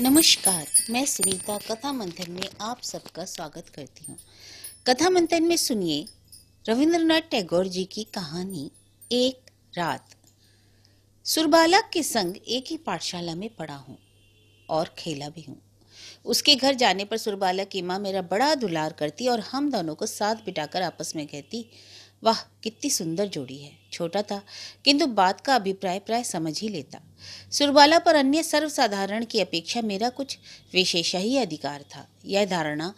नमस्कार मैं सुनीता कथा मंथन में आप सबका स्वागत करती हूँ कथा मंथन में सुनिए रविंद्रनाथ टैगोर जी की कहानी एक रात सुरबालक के संग एक ही पाठशाला में पढ़ा हूँ और खेला भी हूँ उसके घर जाने पर सुरबालक की माँ मेरा बड़ा दुलार करती और हम दोनों को साथ बिठाकर आपस में कहती वाह कितनी सुंदर जोड़ी है छोटा था किंतु बात का अभिप्राय प्राय समझ ही लेता सुरबाला पर अन्य सर्वसाधारण की अपेक्षा मेरा कुछ विशेषा ही अधिकार था यह धारणा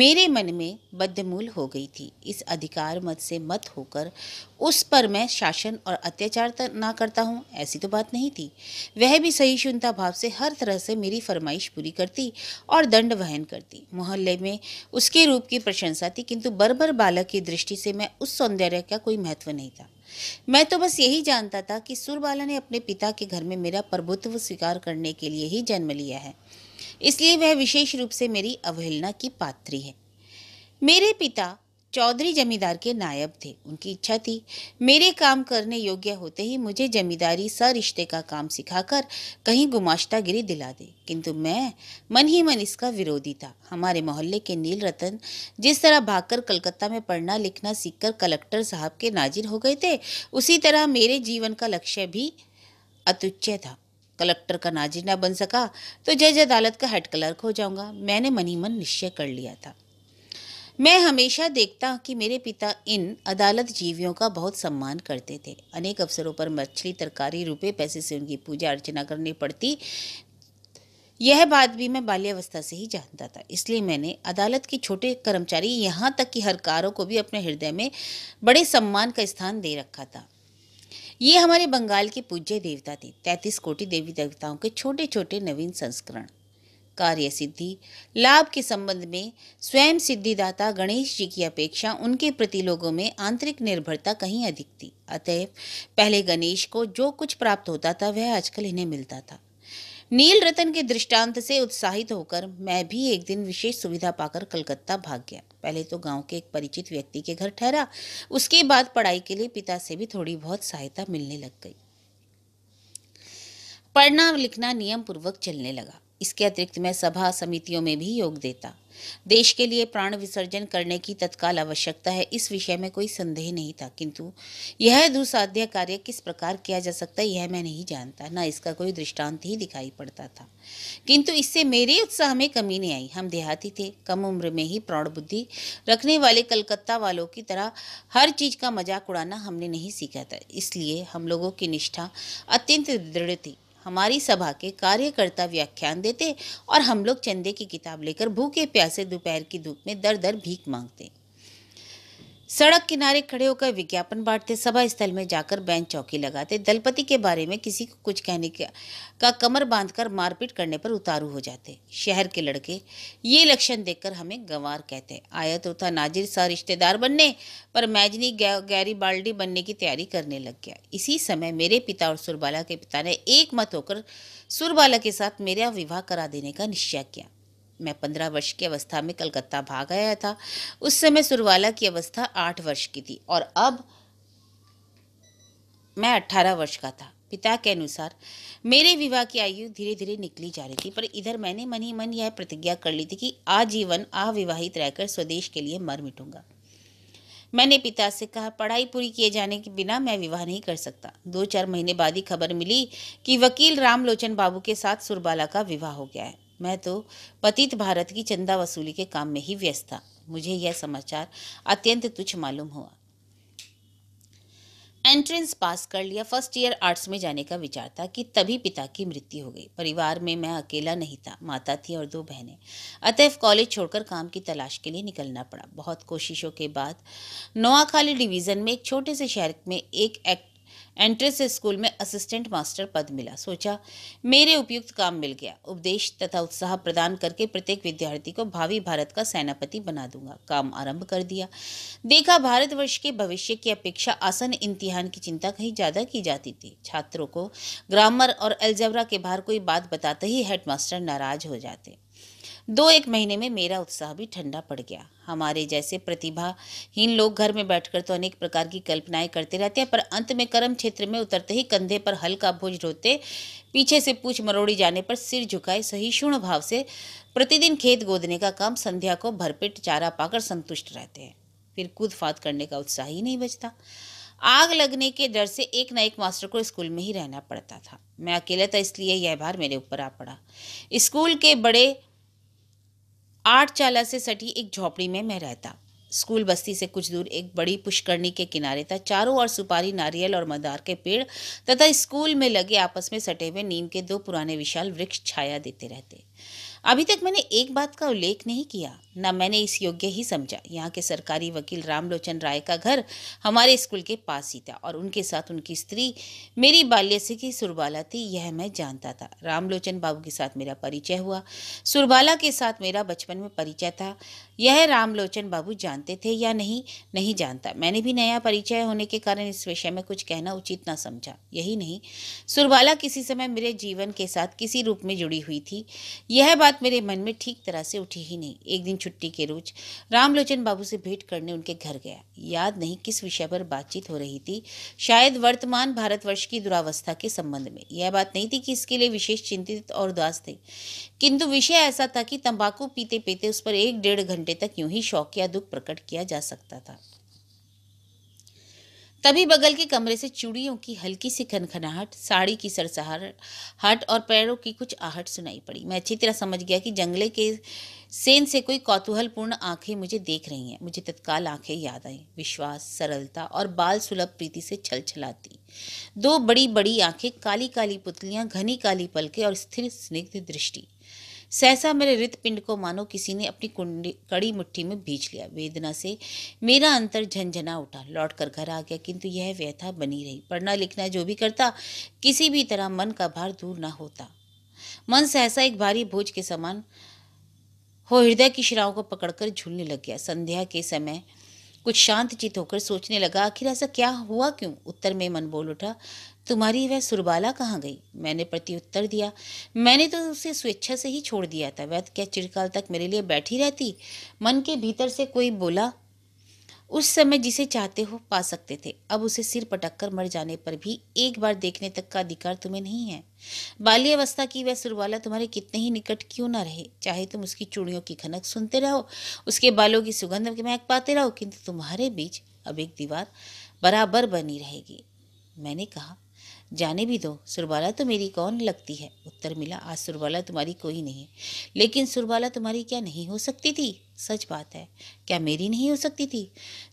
मेरे मन में बद्धमूल हो गई थी इस अधिकार मत से मत होकर उस पर मैं शासन और अत्याचार ना करता हूँ ऐसी तो बात नहीं थी वह भी सही शुनता भाव से हर तरह से मेरी फरमाइश पूरी करती और दंड वहन करती मोहल्ले में उसके रूप की प्रशंसा थी किंतु बर्बर बालक की दृष्टि से मैं उस सौंदर्य का कोई महत्व नहीं था मैं तो बस यही जानता था कि सुरबाला ने अपने पिता के घर में मेरा प्रभुत्व स्वीकार करने के लिए ही जन्म लिया है इसलिए वह विशेष रूप से मेरी अवहेलना की पात्री है मेरे पिता चौधरी जमींदार के नायब थे उनकी इच्छा थी मेरे काम करने योग्य होते ही मुझे जमींदारी सरिश्ते का काम सिखाकर कहीं गुमाश्तागिरी दिला दे किंतु मैं मन ही मन इसका विरोधी था हमारे मोहल्ले के नील रतन जिस तरह भागकर कलकत्ता में पढ़ना लिखना सीखकर कलेक्टर साहब के नाजिर हो गए थे उसी तरह मेरे जीवन का लक्ष्य भी अतुच्चय था कलेक्टर का नाजिर ना बन सका तो जज अदालत का हेड क्लर्क हो जाऊंगा मैंने मन ही मन निश्चय कर लिया था मैं हमेशा देखता कि मेरे पिता इन अदालत जीवियों का बहुत सम्मान करते थे अनेक अवसरों पर मछली तरकारी रुपए पैसे से उनकी पूजा अर्चना करनी पड़ती यह बात भी मैं बाल्यावस्था से ही जानता था इसलिए मैंने अदालत के छोटे कर्मचारी यहाँ तक कि कारों को भी अपने हृदय में बड़े सम्मान का स्थान दे रखा था ये हमारे बंगाल के पूज्य देवता थे तैंतीस कोटि देवी देवताओं के छोटे छोटे नवीन संस्करण कार्य सिद्धि लाभ के संबंध में स्वयं सिद्धिदाता गणेश जी की अपेक्षा उनके प्रति लोगों में आंतरिक निर्भरता कहीं अधिक थी अतएव पहले गणेश को जो कुछ प्राप्त होता था वह आजकल इन्हें मिलता था नील रतन के दृष्टांत से उत्साहित होकर मैं भी एक दिन विशेष सुविधा पाकर कलकत्ता भाग गया पहले तो गांव के एक परिचित व्यक्ति के घर ठहरा उसके बाद पढ़ाई के लिए पिता से भी थोड़ी बहुत सहायता मिलने लग गई पढ़ना लिखना नियम पूर्वक चलने लगा इसके अतिरिक्त मैं सभा समितियों में भी योग देता देश के लिए प्राण विसर्जन करने की तत्काल आवश्यकता है इस विषय में कोई संदेह नहीं था किंतु यह दुसाध्य कार्य किस प्रकार किया जा सकता यह मैं नहीं जानता न इसका कोई दृष्टांत ही दिखाई पड़ता था किंतु इससे मेरे उत्साह में कमी नहीं आई हम देहाती थे कम उम्र में ही प्राण बुद्धि रखने वाले कलकत्ता वालों की तरह हर चीज का मजाक उड़ाना हमने नहीं सीखा था इसलिए हम लोगों की निष्ठा अत्यंत दृढ़ थी हमारी सभा के कार्यकर्ता व्याख्यान देते और हम लोग चंदे की किताब लेकर भूखे प्यासे दोपहर की धूप में दर दर भीख मांगते सड़क किनारे खड़े होकर विज्ञापन बांटते सभा स्थल में जाकर बैंक चौकी लगाते दलपति के बारे में किसी को कुछ कहने का, का कमर बांधकर मारपीट करने पर उतारू हो जाते शहर के लड़के ये लक्षण देखकर हमें गंवार कहते आया तो था नाजिर सा रिश्तेदार बनने पर मैजनी गैरी बाल्टी बनने की तैयारी करने लग गया इसी समय मेरे पिता और सुरबाला के पिता ने एक मत होकर सुरबाला के साथ मेरा विवाह करा देने का निश्चय किया मैं पंद्रह वर्ष की अवस्था में कलकत्ता भाग आया था उस समय सुरवाला की अवस्था आठ वर्ष की थी और अब मैं अट्ठारह वर्ष का था पिता के अनुसार मेरे विवाह की आयु धीरे धीरे निकली जा रही थी पर इधर मैंने मन ही मन यह प्रतिज्ञा कर ली थी कि आजीवन अविवाहित रहकर स्वदेश के लिए मर मिटूंगा मैंने पिता से कहा पढ़ाई पूरी किए जाने के बिना मैं विवाह नहीं कर सकता दो चार महीने बाद ही खबर मिली कि वकील रामलोचन बाबू के साथ सुरबाला का विवाह हो गया है मैं तो पतित भारत की चंदा वसूली के काम में ही व्यस्त था मुझे यह समाचार अत्यंत तुच्छ मालूम हुआ एंट्रेंस पास कर लिया फर्स्ट ईयर आर्ट्स में जाने का विचार था कि तभी पिता की मृत्यु हो गई परिवार में मैं अकेला नहीं था माता थी और दो बहनें अतएव कॉलेज छोड़कर काम की तलाश के लिए निकलना पड़ा बहुत कोशिशों के बाद नोआखाली डिवीज़न में एक छोटे से शहर में एक, एक एंट्रेंस स्कूल में असिस्टेंट मास्टर पद मिला सोचा मेरे उपयुक्त काम मिल गया उपदेश तथा उत्साह प्रदान करके प्रत्येक विद्यार्थी को भावी भारत का सेनापति बना दूंगा काम आरंभ कर दिया देखा भारतवर्ष के भविष्य की अपेक्षा आसन इम्तिहान की चिंता कहीं ज़्यादा की जाती थी छात्रों को ग्रामर और एल्जबरा के बाहर कोई बात बताते ही हेडमास्टर नाराज हो जाते दो एक महीने में मेरा उत्साह भी ठंडा पड़ गया हमारे जैसे प्रतिभाहीन लोग घर में बैठकर तो अनेक प्रकार की कल्पनाएं करते रहते हैं पर अंत में कर्म क्षेत्र में उतरते ही कंधे पर हल्का बोझ ढोते पीछे से पूछ मरोड़ी जाने पर सिर झुकाए सहिष्णु भाव से प्रतिदिन खेत गोदने का काम संध्या को भरपेट चारा पाकर संतुष्ट रहते हैं फिर कूद फात करने का उत्साह ही नहीं बचता आग लगने के डर से एक ना एक मास्टर को स्कूल में ही रहना पड़ता था मैं अकेला था तो इसलिए यह भार मेरे ऊपर आ पड़ा स्कूल के बड़े आठ चाला से सटी एक झोपड़ी में मैं रहता स्कूल बस्ती से कुछ दूर एक बड़ी पुष्करणी के किनारे था चारों ओर सुपारी नारियल और मदार के पेड़ तथा स्कूल में लगे आपस में सटे हुए नीम के दो पुराने विशाल वृक्ष छाया देते रहते अभी तक मैंने एक बात का उल्लेख नहीं किया न मैंने इस योग्य ही समझा यहाँ के सरकारी वकील रामलोचन राय का घर हमारे स्कूल के पास ही था और उनके साथ उनकी स्त्री मेरी बाल्य से की सुरबाला थी यह मैं जानता था रामलोचन बाबू के साथ मेरा परिचय हुआ सुरबाला के साथ मेरा बचपन में परिचय था यह रामलोचन बाबू जानते थे या नहीं नहीं जानता मैंने भी नया परिचय होने के कारण इस विषय में कुछ कहना उचित ना समझा यही नहीं सुरबाला किसी समय मेरे जीवन के साथ किसी रूप में जुड़ी हुई थी यह बात मेरे मन में ठीक तरह से उठी ही नहीं एक दिन छुट्टी के रोज रामलोचन बाबू से भेंट करने उनके घर गया याद नहीं किस विषय पर बातचीत हो रही थी शायद वर्तमान भारतवर्ष की दुरावस्था के संबंध में यह बात नहीं थी कि इसके लिए विशेष चिंतित और उदास थे किंतु विषय ऐसा था कि तंबाकू पीते पीते उस पर एक डेढ़ घंटे तक यूं ही शौक या दुख प्रकट किया जा सकता था तभी बगल के कमरे से चूड़ियों की हल्की सी खनखनाहट साड़ी की सरसहाहट और पैरों की कुछ आहट सुनाई पड़ी मैं अच्छी तरह समझ गया कि जंगले के सेन से कोई कौतूहलपूर्ण आंखें मुझे देख रही हैं मुझे तत्काल आंखें याद आई विश्वास सरलता और बाल सुलभ प्रीति से छल छलाती दो बड़ी बड़ी आंखें काली काली पुतलियां घनी काली पलके और स्थिर स्निग्ध दृष्टि सहसा मेरे रित पिंड को मानो किसी ने अपनी कुंडी कड़ी मुट्ठी में भींच लिया वेदना से मेरा अंतर झंझना उठा लौट कर घर आ गया किंतु यह व्यथा बनी रही पढ़ना लिखना जो भी करता किसी भी तरह मन का भार दूर ना होता मन सहसा एक भारी भोज के समान हो हृदय की शिराओं को पकड़कर झूलने लग गया संध्या के समय कुछ शांत चित होकर सोचने लगा आखिर ऐसा क्या हुआ क्यों उत्तर में मन बोल उठा तुम्हारी वह सुरबाला कहाँ गई मैंने प्रत्युत्तर दिया मैंने तो उसे स्वेच्छा से ही छोड़ दिया था वह क्या चिरकाल तक मेरे लिए बैठी रहती मन के भीतर से कोई बोला उस समय जिसे चाहते हो पा सकते थे अब उसे सिर पटक कर मर जाने पर भी एक बार देखने तक का अधिकार तुम्हें नहीं है बाल्यावस्था की वह सुरवाला तुम्हारे कितने ही निकट क्यों ना रहे चाहे तुम उसकी चूड़ियों की खनक सुनते रहो उसके बालों की सुगंध महक पाते रहो किंतु तुम्हारे बीच अब एक दीवार बराबर बनी रहेगी मैंने कहा जाने भी दो सुरबाला तो मेरी कौन लगती है उत्तर मिला आज सुरबाला तुम्हारी कोई नहीं है लेकिन सुरबाला तुम्हारी क्या नहीं हो सकती थी सच बात है क्या मेरी नहीं हो सकती थी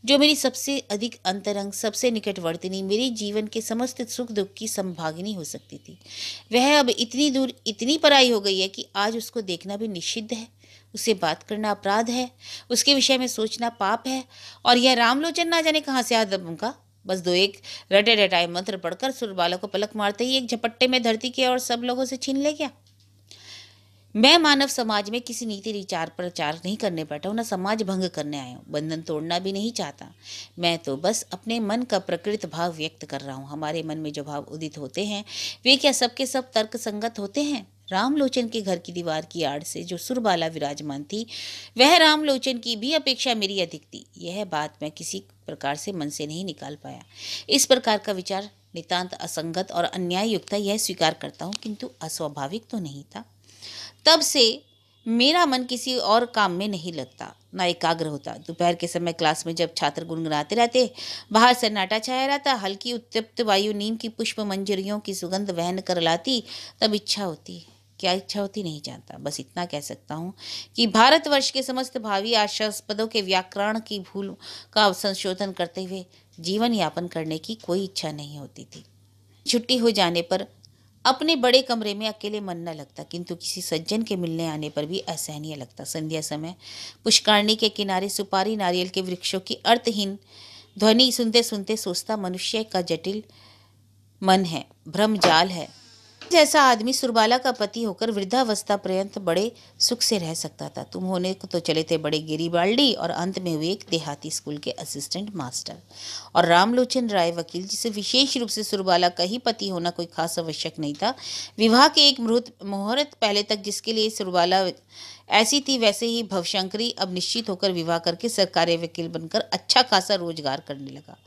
जो मेरी सबसे अधिक अंतरंग सबसे निकटवर्तनी मेरे जीवन के समस्त सुख दुख की संभागिनी हो सकती थी वह अब इतनी दूर इतनी पराई हो गई है कि आज उसको देखना भी निषिद्ध है उससे बात करना अपराध है उसके विषय में सोचना पाप है और यह रामलोचन ना जाने कहाँ से आदम का बस दो एक रटे रटाए मंत्र पढ़कर सुरबाला को पलक मारते ही एक झपट्टे में धरती के और सब लोगों से छीन ले गया मैं मानव समाज में किसी नीति विचार प्रचार नहीं करने बैठा हूँ ना समाज भंग करने आया हूँ बंधन तोड़ना भी नहीं चाहता मैं तो बस अपने मन का प्रकृत भाव व्यक्त कर रहा हूँ हमारे मन में जो भाव उदित होते हैं वे क्या सबके सब तर्क संगत होते हैं रामलोचन के घर की दीवार की आड़ से जो सुरबाला विराजमान थी वह रामलोचन की भी अपेक्षा मेरी अधिक थी यह बात मैं किसी प्रकार से मन से नहीं निकाल पाया इस प्रकार का विचार नितांत असंगत और अन्याय युक्त यह स्वीकार करता हूँ किंतु अस्वाभाविक तो नहीं था तब से मेरा मन किसी और काम में नहीं लगता ना एकाग्र होता दोपहर के समय क्लास में जब छात्र गुनगुनाते रहते बाहर सन्नाटा छाया रहता हल्की उत्तप्त वायु नीम की पुष्प मंजरियों की सुगंध वहन कर लाती तब इच्छा होती क्या इच्छा होती नहीं जानता बस इतना कह सकता हूँ कि भारतवर्ष के समस्त भावी आशास्पदों के व्याकरण की भूल का संशोधन करते हुए जीवन यापन करने की कोई इच्छा नहीं होती थी छुट्टी हो जाने पर अपने बड़े कमरे में अकेले मन न लगता किंतु किसी सज्जन के मिलने आने पर भी असहनीय लगता संध्या समय पुष्कारणी के किनारे सुपारी नारियल के वृक्षों की अर्थहीन ध्वनि सुनते सुनते सोचता मनुष्य का जटिल मन है भ्रम जाल है जैसा आदमी सुरबाला का पति होकर वृद्धावस्था पर्यंत बड़े सुख से रह सकता था तुम होने को तो चले थे बड़े गिरीबाल्डी और अंत में हुए एक देहाती स्कूल के असिस्टेंट मास्टर और रामलोचन राय वकील जिसे विशेष रूप से सुरबाला का ही पति होना कोई खास आवश्यक नहीं था विवाह के एक मुहूर्त मुहूर्त पहले तक जिसके लिए सुरबाला ऐसी थी वैसे ही भवशंकरी अब निश्चित होकर विवाह करके सरकारी वकील बनकर अच्छा खासा रोजगार करने लगा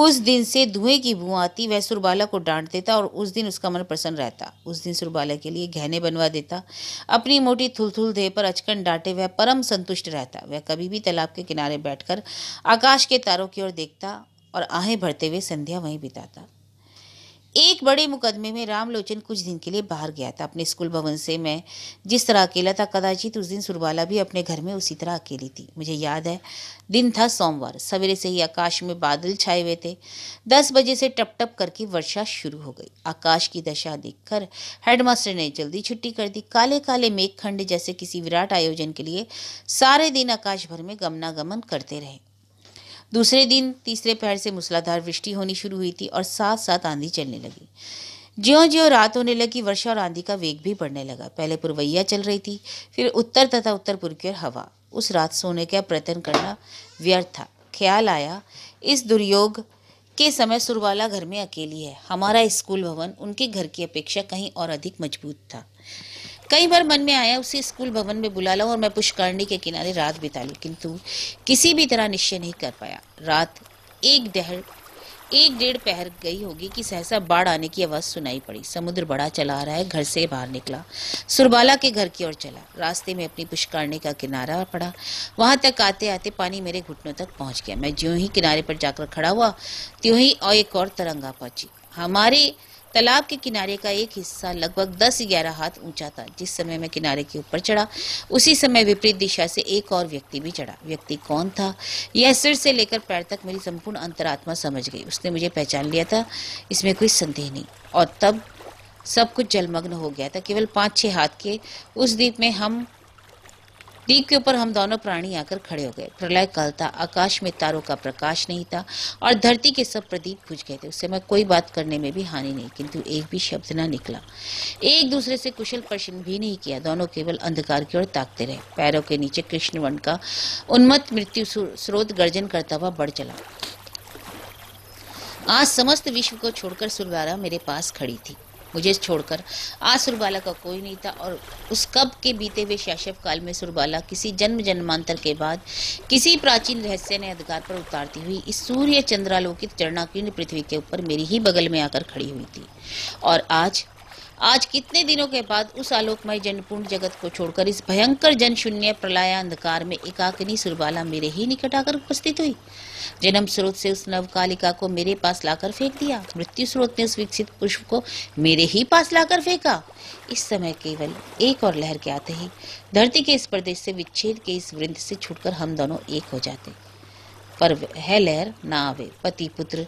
उस दिन से धुएं की बू आती वह सुरबाला को डांट देता और उस दिन उसका मन प्रसन्न रहता उस दिन सुरबाला के लिए गहने बनवा देता अपनी मोटी थुलथुल देह पर अचकन डांटे वह परम संतुष्ट रहता वह कभी भी तालाब के किनारे बैठकर आकाश के तारों की ओर देखता और आहें भरते हुए संध्या वहीं बिताता एक बड़े मुकदमे में रामलोचन कुछ दिन के लिए बाहर गया था अपने स्कूल भवन से मैं जिस तरह अकेला था कदाचित उस दिन सुरबाला भी अपने घर में उसी तरह अकेली थी मुझे याद है दिन था सोमवार सवेरे से ही आकाश में बादल छाए हुए थे दस बजे से टप टप करके वर्षा शुरू हो गई आकाश की दशा देखकर हेडमास्टर ने जल्दी छुट्टी कर दी काले काले मेघखंड जैसे किसी विराट आयोजन के लिए सारे दिन आकाश भर में गमनागमन करते रहे दूसरे दिन तीसरे पहर से मूसलाधार वृष्टि होनी शुरू हुई थी और साथ साथ आंधी चलने लगी ज्यों ज्यों रात होने लगी वर्षा और आंधी का वेग भी बढ़ने लगा पहले पुरवैया चल रही थी फिर उत्तर तथा उत्तर पूर्व की हवा उस रात सोने का प्रयत्न करना व्यर्थ था ख्याल आया इस दुर्योग के समय सुरवाला घर में अकेली है हमारा स्कूल भवन उनके घर की अपेक्षा कहीं और अधिक मजबूत था कई बार मन में आया उसे स्कूल भवन में बुला लाऊं और मैं पुष्करणी के किनारे रात बिता लूं किंतु किसी भी तरह निश्चय नहीं कर पाया रात एक दहर एक डेढ़ पहर गई होगी कि सहसा बाढ़ आने की आवाज सुनाई पड़ी समुद्र बड़ा चला आ रहा है घर से बाहर निकला सुरबाला के घर की ओर चला रास्ते में अपनी पुष्कारने का किनारा पड़ा वहां तक आते आते पानी मेरे घुटनों तक पहुंच गया मैं ज्यों ही किनारे पर जाकर खड़ा हुआ त्यों ही और एक और तरंगा पहुंची हमारे तालाब के किनारे का एक हिस्सा लगभग 10-11 हाथ ऊंचा था जिस समय मैं किनारे के ऊपर चढ़ा उसी समय विपरीत दिशा से एक और व्यक्ति भी चढ़ा व्यक्ति कौन था यह सिर से लेकर पैर तक मेरी संपूर्ण अंतरात्मा समझ गई उसने मुझे पहचान लिया था इसमें कोई संदेह नहीं और तब सब कुछ जलमग्न हो गया था केवल पाँच छः हाथ के उस द्वीप में हम द्वीप के ऊपर हम दोनों प्राणी आकर खड़े हो गए प्रलय काल था आकाश में तारों का प्रकाश नहीं था और धरती के सब प्रदीप बुझ गए थे उस समय कोई बात करने में भी हानि नहीं किंतु एक भी शब्द ना निकला एक दूसरे से कुशल प्रश्न भी नहीं किया दोनों केवल अंधकार की ओर ताकते रहे पैरों के नीचे कृष्णवन का उन्मत्त मृत्यु स्रोत गर्जन करता हुआ बढ़ चला आज समस्त विश्व को छोड़कर सुलवारा मेरे पास खड़ी थी मुझे छोड़कर आज सुरबाला का कोई नहीं था और उस कब के बीते हुए शैशव काल में सुरबाला किसी जन्म जन्मांतर के बाद किसी प्राचीन रहस्य ने अधिकार पर उतारती हुई इस सूर्य चंद्रालोकित चरणाकीर्ण पृथ्वी के ऊपर मेरी ही बगल में आकर खड़ी हुई थी और आज आज कितने दिनों के बाद उस आलोकमय जनपूर्ण जगत को छोड़कर इस भयंकर जन शून्य प्रलाय अंधकार में एकाकनी सुरबाला मेरे ही निकट आकर उपस्थित हुई जन्म स्रोत से उस नवकालिका को मेरे पास लाकर फेंक दिया मृत्यु स्रोत ने उस विकसित पुष्प को मेरे ही पास लाकर फेंका इस समय केवल एक और लहर के आते ही धरती के इस प्रदेश से विच्छेद के इस वृंद से छुटकर हम दोनों एक हो जाते पर है लहर ना आवे पति पुत्र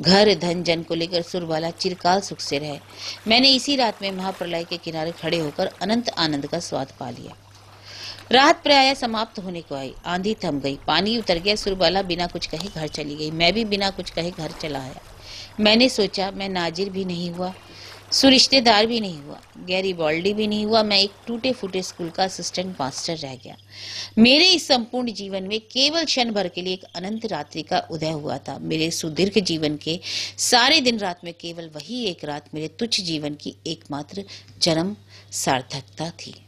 घर धन जन को लेकर सुरबाला चिरकाल सुख से रहे मैंने इसी रात में महाप्रलय के किनारे खड़े होकर अनंत आनंद का स्वाद पा लिया रात प्राय समाप्त होने को आई आंधी थम गई पानी उतर गया सुरबाला बिना कुछ कहे घर चली गई मैं भी बिना कुछ कहे घर चला आया मैंने सोचा मैं नाजिर भी नहीं हुआ सुरिश्तेदार भी नहीं हुआ गैरी बॉल्डी भी नहीं हुआ मैं एक टूटे फूटे स्कूल का असिस्टेंट मास्टर रह गया मेरे इस संपूर्ण जीवन में केवल क्षण भर के लिए एक अनंत रात्रि का उदय हुआ था मेरे सुदीर्घ जीवन के सारे दिन रात में केवल वही एक रात मेरे तुच्छ जीवन की एकमात्र जन्म सार्थकता थी